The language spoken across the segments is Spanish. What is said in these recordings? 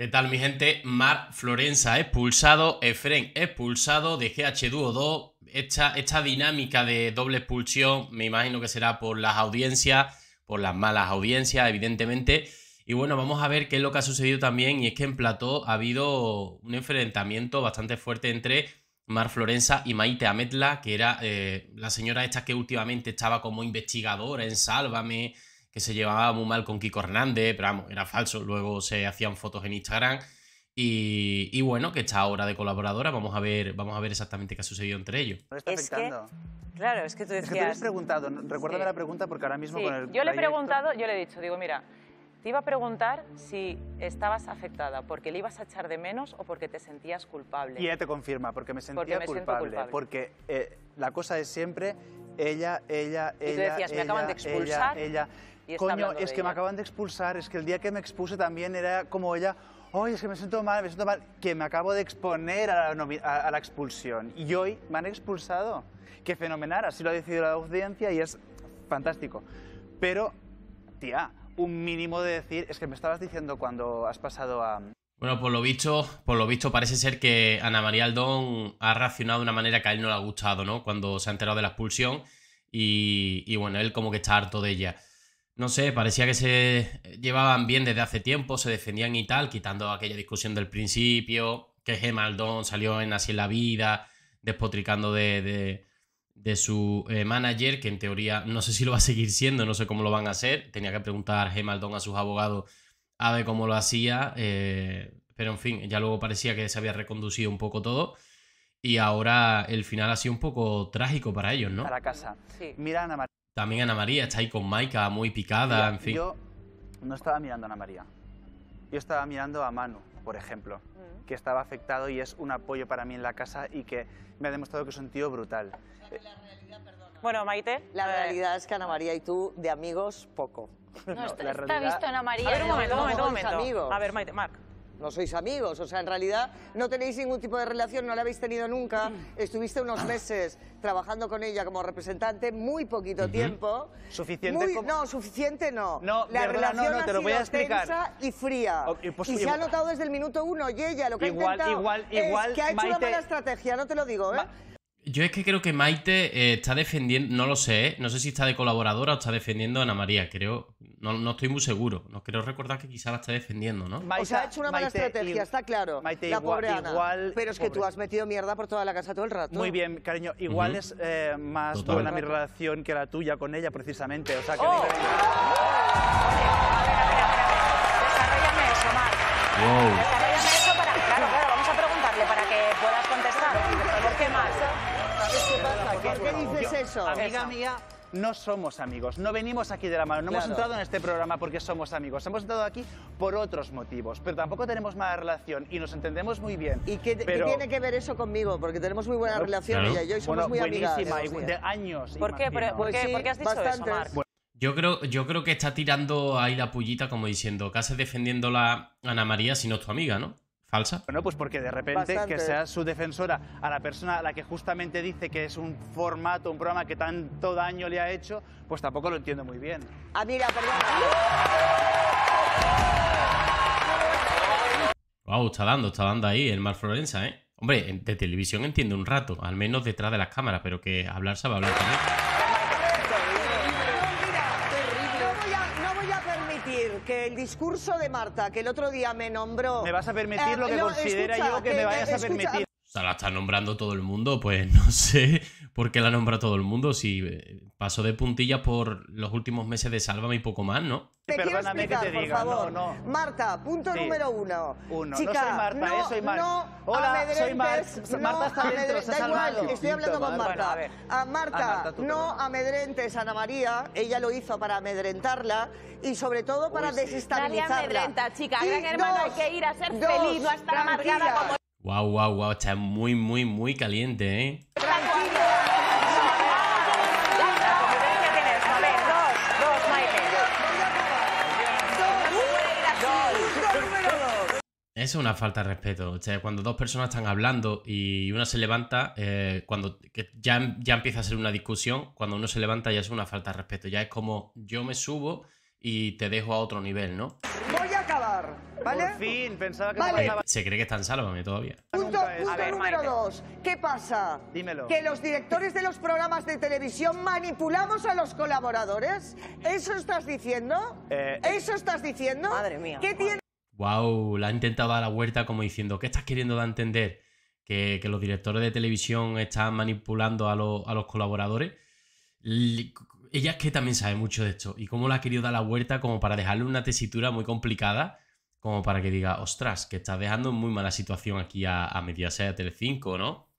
¿Qué tal mi gente? Mar Florenza expulsado, Efren expulsado, de GH Duo 2. Esta, dinámica de doble expulsión me imagino que será por las audiencias, por las malas audiencias, evidentemente. Y bueno, vamos a ver qué es lo que ha sucedido también. Y es que en Plató ha habido un enfrentamiento bastante fuerte entre Mar Florenza y Maite Ametla, que era eh, la señora esta que últimamente estaba como investigadora en Sálvame, que se llevaba muy mal con Kiko Hernández, pero vamos, era falso. Luego se hacían fotos en Instagram. Y, bueno, que está ahora de colaboradora, vamos a ver, vamos a ver exactamente qué ha sucedido entre ellos. Está es claro, es que tú decías... Es que tú le has preguntado, recuérdame la pregunta porque ahora mismo con el... Yo le he preguntado, yo le he dicho, digo, mira, te iba a preguntar si estabas afectada porque le ibas a echar de menos o porque te sentías culpable. Y ella te confirma, porque me sentía culpable, Porque eh, la cosa es siempre ella, ella, ella. Y tú decías, me acaban de expulsar. ella. Coño, es que me acaban de expulsar, es que el día que me expuse también era como ella, hoy es que me siento mal, me siento mal, que me acabo de exponer a la, expulsión. Y hoy me han expulsado. Qué fenomenal, así lo ha decidido la audiencia y es fantástico. Pero, tía, un mínimo de decir, es que me estabas diciendo cuando has pasado a... Bueno, por lo visto, por lo visto parece ser que Ana María Aldón ha reaccionado de una manera que a él no le ha gustado, ¿no? Cuando se ha enterado de la expulsión y, y bueno, él como que está harto de ella no sé, parecía que se llevaban bien desde hace tiempo, se defendían y tal, quitando aquella discusión del principio, que Gemaldón salió en Así en la Vida, despotricando de, su eh, manager, que en teoría no sé si lo va a seguir siendo, no sé cómo lo van a hacer. Tenía que preguntar Gemaldón a sus abogados a ver cómo lo hacía, eh, pero en fin, ya luego parecía que se había reconducido un poco todo. Y ahora el final ha sido un poco trágico para ellos, ¿no? Para casa. Sí. Mira, Ana María. También Ana María está ahí con Maika, muy picada, en fin. Yo no estaba mirando a Ana María. Yo estaba mirando a Manu, por ejemplo, mm. que estaba afectado y es un apoyo para mí en la casa y que me ha demostrado que es un tío brutal. bueno, Maite. La realidad es que Ana María y tú, de amigos, poco. No, no está, visto Ana María. A ver, momento, un momento, un momento. A ver, Maite, Marc no sois amigos, o sea, en realidad no tenéis ningún tipo de relación, no la habéis tenido nunca. Estuviste unos meses trabajando con ella como representante, muy poquito tiempo. ¿Suficiente? No, suficiente no. la relación y fría. Pues, y, se ha notado desde el minuto uno, y ella lo que igual, ha intentado igual, igual, es que ha hecho una mala estrategia, no te lo digo, ¿eh? Yo es que creo que Maite eh, está defendiendo, no lo sé, ¿eh? no sé si está de colaboradora o está defendiendo a Ana María, creo, no, no estoy muy seguro, no quiero recordar que quizá la está defendiendo, ¿no? Maite, o sea, ha hecho una mala estrategia, está claro, Maite, la igual, igual, pero es que tú has metido mierda por toda la casa todo el rato. Muy bien, cariño, igual es eh, más buena mi relación que la tuya con ella, precisamente, o sea que... Desarrollame eso, Mar. Desarrollame eso para... Claro, claro, vamos a preguntarle para que puedas contestar. qué más? ¿Qué pasa? qué dices eso? Amiga mía, no somos amigos, no venimos aquí de la mano, no hemos entrado en este programa porque somos amigos, hemos entrado aquí por otros motivos, pero tampoco tenemos mala relación y nos entendemos muy bien. ¿Y qué, tiene que ver eso conmigo? Porque tenemos muy buena relación ella y yo y somos muy amigas. de años. ¿Por qué? ¿por, pues qué? has dicho eso, yo creo, yo creo que está tirando ahí la pullita como diciendo, casi defendiendo la Ana María si no tu amiga, ¿no? ¿Falsa? Bueno, pues porque de repente que sea su defensora a la persona a la que justamente dice que es un formato, un programa que tanto daño le ha hecho, pues tampoco lo entiendo muy bien. Ah, mira, perdón. Wow, está dando, está dando ahí el Mar Florenza, ¿eh? Hombre, de televisión entiende un rato, al menos detrás de las cámaras, pero que hablar a hablar también. que el discurso de Marta, que el otro día me nombró... Me vas a permitir eh, lo que considera yo que, me eh, vayas a permitir. O sea, la está nombrando todo el mundo, pues no sé porque la nombra todo el mundo. Si eh, pasó de puntillas por los últimos meses de Sálvame y poco más, ¿no? Te quiero explicar, que te diga, por favor. No, Marta, punto número uno. uno. Chica, no soy Marta, no, eh, soy Marta. No Hola, soy Marta. Marta está dentro, se ha estoy hablando con Marta. a, Marta, no amedrentes Ana María, ella lo hizo para amedrentarla y sobre todo para desestabilizarla. Nadie amedrenta, chica. Y gran hermana hay que ir a ser feliz, no estar amargada como... Guau, guau, guau, está muy, muy, muy caliente, ¿eh? es una falta de respeto. O sea, cuando dos personas están hablando y una se levanta, eh, cuando ya, ya empieza a ser una discusión, cuando uno se levanta ya es una falta de respeto. Ya es como yo me subo y te dejo a otro nivel, ¿no? Voy a acabar, ¿vale? Por fin, pensaba que vale. Se cree que están sálvame todavía. Punto, número dos. ¿Qué pasa? Dímelo. Que los directores de los programas de televisión manipulamos a los colaboradores. ¿Eso estás diciendo? Eh, ¿Eso estás diciendo? Madre mía. ¿Qué tiene wow, la ha intentado dar la vuelta como diciendo, ¿qué estás queriendo dar a entender? Que, los directores de televisión están manipulando a, los colaboradores. ella es que también sabe mucho de esto y cómo la ha querido dar la vuelta como para dejarle una tesitura muy complicada, como para que diga, ostras, que estás dejando muy mala situación aquí a, a Mediaset, a Telecinco, ¿no?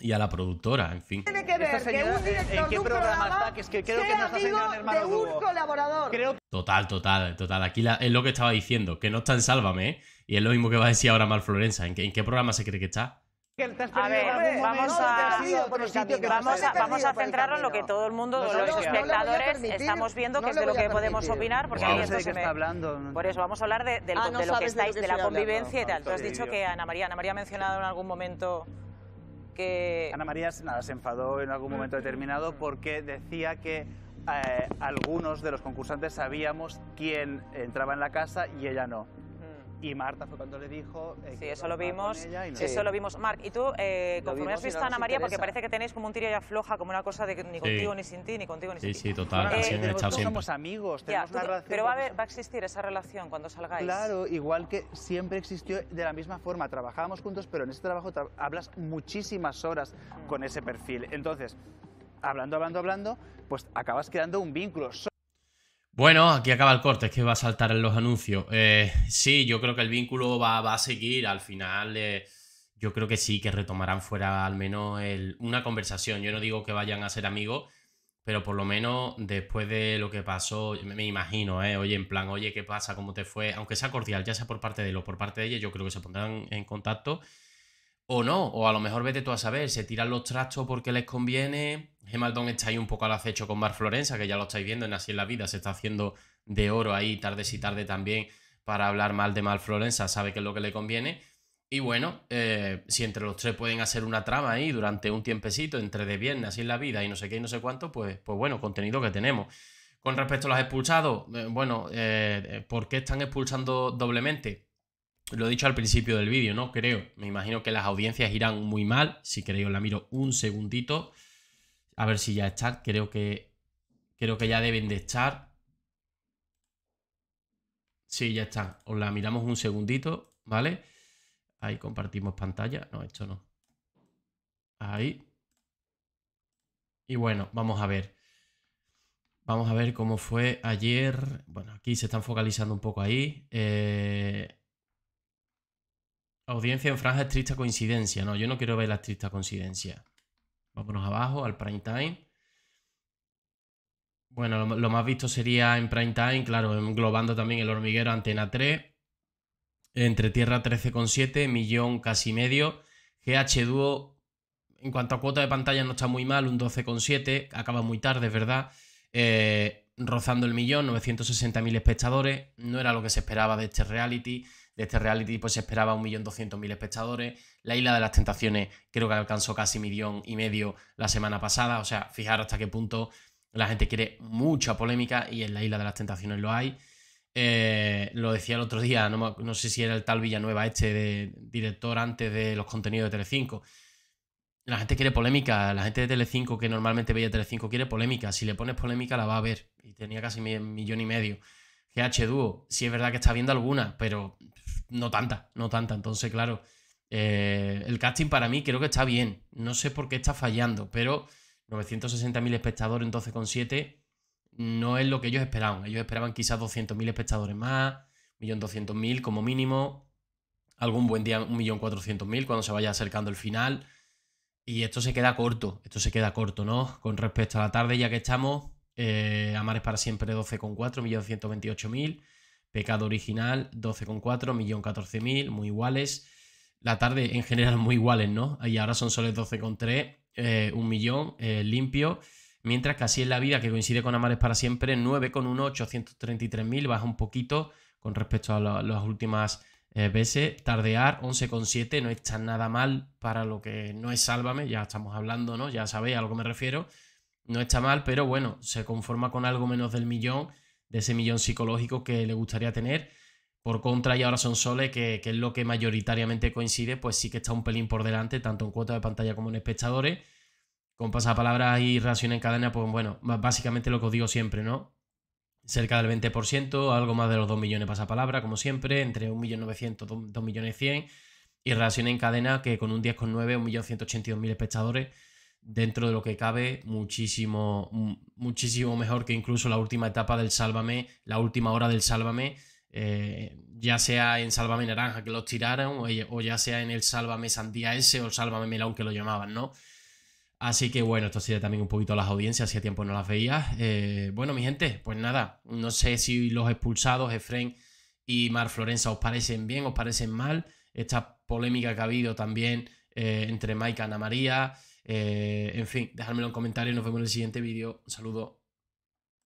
y a la productora, en fin. Tiene que ver que un director ¿en qué un programa, está, que es que creo que amigo de un colaborador. Creo... Total, total, total. Aquí es lo que estaba diciendo, que no está en Sálvame, ¿eh? Y es lo mismo que va a decir ahora Mar Florenza. ¿En qué, programa se cree que está? a ver, vamos a, vamos, a, centrarnos en lo que todo el mundo, los espectadores, estamos viendo, que es de lo que podemos opinar, porque wow. se está hablando. Por eso, vamos a hablar de, ah, lo que estáis, de, de la convivencia y tal. Tú has dicho que Ana María, Ana María ha mencionado en algún momento Ana María se enfadó en algún momento determinado porque decía que eh, algunos de los concursantes sabíamos quién entraba en la casa y ella no. Y Marta fue cuando le dijo. Eh, sí, eso lo vimos. Eso lo vimos. Marc, ¿y tú, eh, conforme has visto a Ana María, porque parece que tenéis como un tiro ya floja, como una cosa de ni contigo ni sin ti, ni contigo ni sin ti. Sí, sí, total. somos amigos, Pero va a, existir esa relación cuando salgáis. Claro, igual que siempre existió de la misma forma. Trabajábamos juntos, pero en ese trabajo hablas muchísimas horas mm. con ese perfil. Entonces, hablando, hablando, hablando, pues acabas creando un vínculo. Bueno, aquí acaba el corte, es que va a saltar en los anuncios. Eh, sí, yo creo que el vínculo va, a seguir. Al final, eh, yo creo que sí, que retomarán fuera al menos una conversación. Yo no digo que vayan a ser amigos, pero por lo menos después de lo que pasó, me, imagino, eh, oye, en plan, oye, ¿qué pasa? ¿Cómo te fue? Aunque sea cordial, ya sea por parte de él o por parte de ella, yo creo que se pondrán en contacto o no, o a lo mejor vete tú a saber, se tiran los trastos porque les conviene. Gemaldón está ahí un poco al acecho con Mar Florenza, que ya lo estáis viendo en Así en la Vida, se está haciendo de oro ahí tarde y tarde también para hablar mal de Mal Florenza, sabe que es lo que le conviene. Y bueno, eh, si entre los tres pueden hacer una trama ahí durante un tiempecito, entre de viernes, así en la vida y no sé qué y no sé cuánto, pues, pues bueno, contenido que tenemos. Con respecto a los expulsados, eh, bueno, eh, ¿por qué están expulsando doblemente? Lo he dicho al principio del vídeo, ¿no? Creo. Me imagino que las audiencias irán muy mal. Si queréis, os la miro un segundito. A ver si ya está. Creo que. Creo que ya deben de estar. Sí, ya está. Os la miramos un segundito, ¿vale? Ahí compartimos pantalla. No, esto no. Ahí. Y bueno, vamos a ver. Vamos a ver cómo fue ayer. Bueno, aquí se están focalizando un poco ahí. Eh, Audiencia en franja es triste coincidencia. No, yo no quiero ver la triste coincidencia. Vámonos abajo al prime time. Bueno, lo, más visto sería en prime time, claro, englobando también el hormiguero Antena 3. Entre Tierra 13,7, millón casi medio. GH Duo, en cuanto a cuota de pantalla, no está muy mal, un 12,7. Acaba muy tarde, verdad. Eh, rozando el millón, 960.000 espectadores. No era lo que se esperaba de este reality de este reality pues se esperaba 1.200.000 espectadores. La Isla de las Tentaciones creo que alcanzó casi millón y medio la semana pasada. O sea, fijaros hasta qué punto la gente quiere mucha polémica y en la Isla de las Tentaciones lo hay. Eh, lo decía el otro día, no, sé si era el tal Villanueva este de director antes de los contenidos de Telecinco. La gente quiere polémica, la gente de Telecinco que normalmente veía Telecinco quiere polémica. Si le pones polémica la va a ver y tenía casi millón y medio. GH Duo, sí es verdad que está viendo alguna, pero no tanta, no tanta. Entonces, claro, eh, el casting para mí creo que está bien. No sé por qué está fallando, pero 960.000 espectadores en 12,7 no es lo que ellos esperaban. Ellos esperaban quizás 200.000 espectadores más, 1.200.000 como mínimo, algún buen día 1.400.000 cuando se vaya acercando el final. Y esto se queda corto, esto se queda corto, ¿no? Con respecto a la tarde ya que estamos, eh, Amares para siempre 12,4, 1.228.000. Pecado original, 12,4, millón 14.000, muy iguales. La tarde en general muy iguales, ¿no? Y ahora son soles 12,3, eh, un millón eh, limpio. Mientras que así es la vida, que coincide con Amares para siempre, 9,1, 833.000, baja un poquito con respecto a las últimas eh, veces. Tardear, 11,7, no está nada mal para lo que no es Sálvame, ya estamos hablando, ¿no? Ya sabéis a lo que me refiero. No está mal, pero bueno, se conforma con algo menos del millón de ese millón psicológico que le gustaría tener. Por contra, y ahora son soles, que, es lo que mayoritariamente coincide, pues sí que está un pelín por delante, tanto en cuota de pantalla como en espectadores. Con pasapalabras y reacción en cadena, pues bueno, básicamente lo que os digo siempre, ¿no? Cerca del 20%, algo más de los 2 millones de pasapalabras, como siempre, entre 1.900.000 y 2.100.000. Y reacción en cadena, que con un 10,9, 1.182.000 espectadores dentro de lo que cabe, muchísimo, muchísimo mejor que incluso la última etapa del Sálvame, la última hora del Sálvame, eh, ya sea en Sálvame Naranja que los tiraron, o, ya sea en el Sálvame Sandía S o Sálvame Melón que lo llamaban, ¿no? Así que bueno, esto sería también un poquito las audiencias, hacía tiempo no las veías. Eh, bueno, mi gente, pues nada, no sé si los expulsados, Efren y Mar Florenza, os parecen bien, os parecen mal. Esta polémica que ha habido también eh, entre Mike y Ana María. Eh, en fin, dejadmelo en comentarios. Nos vemos en el siguiente vídeo. Un saludo.